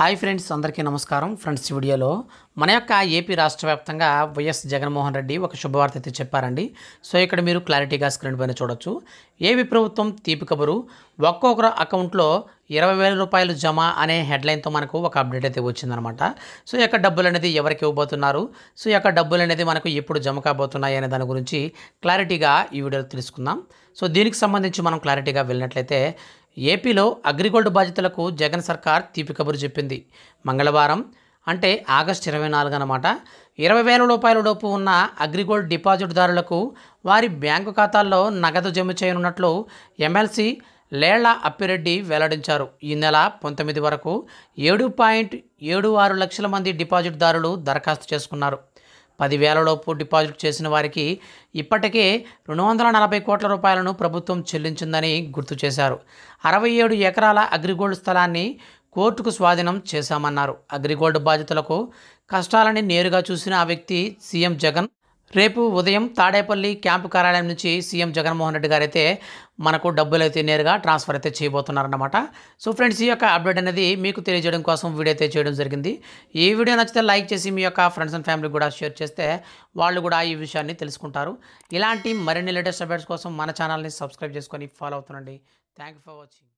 hi friends అందరికీ నమస్కారం friends వీడియోలో మన యొక్క ఏపీ రాష్ట్ర వ్యాప్తంగా వైఎస్ జగన్మోహన్ రెడ్డి ఒక శుభవార్త అయితే చెప్పారండి సో ఇక్కడ మీరు క్లారిటీగా స్క్రీన్ పైన చూడొచ్చు ఏపీ ప్రభుత్వం తీపి కబురు ఒక్కొక్కరు అకౌంట్లో ఇరవై వేల రూపాయలు జమ అనే హెడ్లైన్తో మనకు ఒక అప్డేట్ అయితే వచ్చిందనమాట సో యొక్క డబ్బులు అనేది ఎవరికి ఇవ్వబోతున్నారు సో యొక్క డబ్బులు అనేది మనకు ఎప్పుడు జమ కాబోతున్నాయి అనే దాని గురించి క్లారిటీగా ఈ వీడియోలో తెలుసుకుందాం సో దీనికి సంబంధించి మనం క్లారిటీగా వెళ్ళినట్లయితే ఏపీలో అగ్రిగోల్డ్ బాధితులకు జగన్ సర్కార్ తీపి కబురు చెప్పింది మంగళవారం అంటే ఆగస్టు ఇరవై నాలుగు అనమాట ఇరవై వేల రూపాయల లోపు ఉన్న అగ్రిగోల్డ్ డిపాజిట్దారులకు వారి బ్యాంకు ఖాతాల్లో నగదు జమ చేయనున్నట్లు ఎమ్మెల్సీ లేళ్ల అప్పిరెడ్డి వెల్లడించారు ఈ నెల పంతొమ్మిది వరకు ఏడు పాయింట్ ఏడు ఆరు లక్షల మంది డిపాజిట్దారులు దరఖాస్తు చేసుకున్నారు పదివేలలోపు డిపాజిట్ చేసిన వారికి ఇప్పటికే రెండు వందల నలభై కోట్ల రూపాయలను ప్రభుత్వం చెల్లించిందని గుర్తు చేశారు అరవై ఏడు ఎకరాల అగ్రిగోల్డ్ స్థలాన్ని కోర్టుకు స్వాధీనం చేశామన్నారు అగ్రిగోల్డ్ బాధితులకు కష్టాలని నేరుగా చూసిన ఆ వ్యక్తి సీఎం జగన్ రేపు ఉదయం తాడేపల్లి క్యాంపు కార్యాలయం నుంచి సీఎం జగన్మోహన్ రెడ్డి గారు అయితే మనకు డబ్బులు అయితే నేరుగా ట్రాన్స్ఫర్ అయితే చేయబోతున్నారన్నమాట సో ఫ్రెండ్స్ ఈ యొక్క అప్డేట్ అనేది మీకు తెలియజేయడం కోసం వీడియో అయితే చేయడం జరిగింది ఈ వీడియో నచ్చితే లైక్ చేసి మీ యొక్క ఫ్రెండ్స్ అండ్ ఫ్యామిలీ కూడా షేర్ చేస్తే వాళ్ళు కూడా ఈ విషయాన్ని తెలుసుకుంటారు ఇలాంటి మరిన్ని లేటెస్ట్ అప్డేట్స్ కోసం మన ఛానల్ని సబ్స్క్రైబ్ చేసుకొని ఫాలో అవుతుండండి థ్యాంక్ ఫర్ వాచింగ్